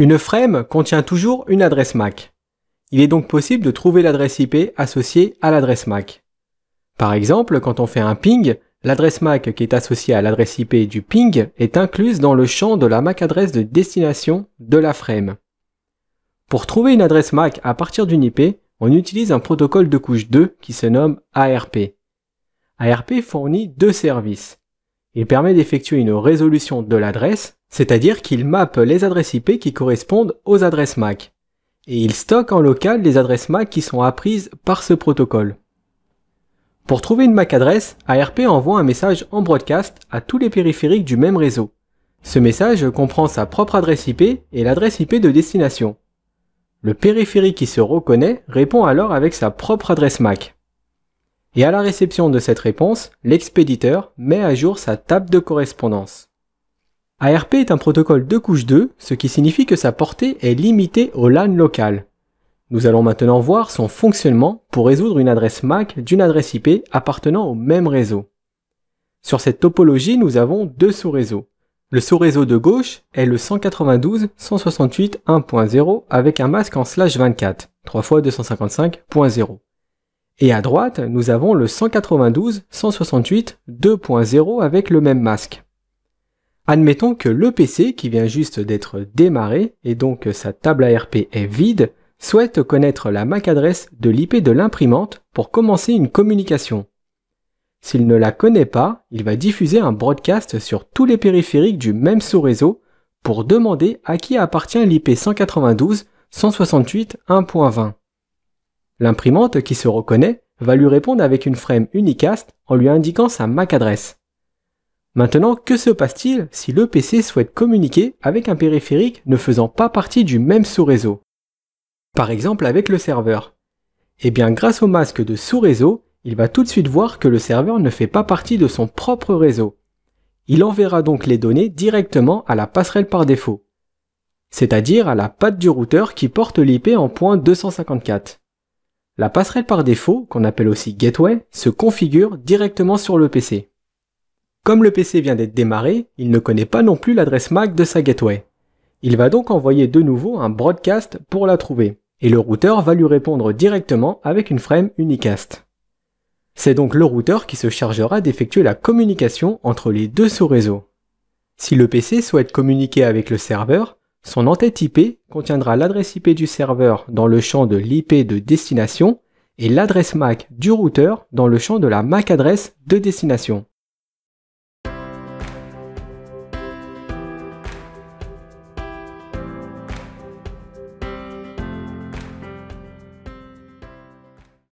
Une frame contient toujours une adresse MAC. Il est donc possible de trouver l'adresse IP associée à l'adresse MAC. Par exemple, quand on fait un ping, l'adresse MAC qui est associée à l'adresse IP du ping est incluse dans le champ de la MAC adresse de destination de la frame. Pour trouver une adresse MAC à partir d'une IP, on utilise un protocole de couche 2 qui se nomme ARP. ARP fournit deux services, il permet d'effectuer une résolution de l'adresse, c'est-à-dire qu'il mappe les adresses IP qui correspondent aux adresses MAC. Et il stocke en local les adresses MAC qui sont apprises par ce protocole. Pour trouver une MAC adresse, ARP envoie un message en broadcast à tous les périphériques du même réseau. Ce message comprend sa propre adresse IP et l'adresse IP de destination. Le périphérique qui se reconnaît répond alors avec sa propre adresse MAC et à la réception de cette réponse, l'expéditeur met à jour sa table de correspondance. ARP est un protocole de couche 2, ce qui signifie que sa portée est limitée au LAN local. Nous allons maintenant voir son fonctionnement pour résoudre une adresse MAC d'une adresse IP appartenant au même réseau. Sur cette topologie, nous avons deux sous-réseaux. Le sous-réseau de gauche est le 192.168.1.0 avec un masque en slash 24, 3 fois 255.0. Et à droite, nous avons le 192.168.2.0 avec le même masque. Admettons que le PC qui vient juste d'être démarré et donc sa table ARP est vide, souhaite connaître la MAC adresse de l'IP de l'imprimante pour commencer une communication. S'il ne la connaît pas, il va diffuser un broadcast sur tous les périphériques du même sous-réseau pour demander à qui appartient l'IP 192 L'imprimante qui se reconnaît va lui répondre avec une frame unicast en lui indiquant sa MAC adresse. Maintenant, que se passe-t-il si le PC souhaite communiquer avec un périphérique ne faisant pas partie du même sous-réseau Par exemple avec le serveur. Eh bien grâce au masque de sous-réseau, il va tout de suite voir que le serveur ne fait pas partie de son propre réseau. Il enverra donc les données directement à la passerelle par défaut, c'est-à-dire à la patte du routeur qui porte l'IP en point 254. La passerelle par défaut, qu'on appelle aussi gateway, se configure directement sur le PC. Comme le PC vient d'être démarré, il ne connaît pas non plus l'adresse MAC de sa gateway. Il va donc envoyer de nouveau un broadcast pour la trouver, et le routeur va lui répondre directement avec une frame unicast. C'est donc le routeur qui se chargera d'effectuer la communication entre les deux sous-réseaux. Si le PC souhaite communiquer avec le serveur, son entête IP contiendra l'adresse IP du serveur dans le champ de l'IP de destination et l'adresse MAC du routeur dans le champ de la MAC adresse de destination.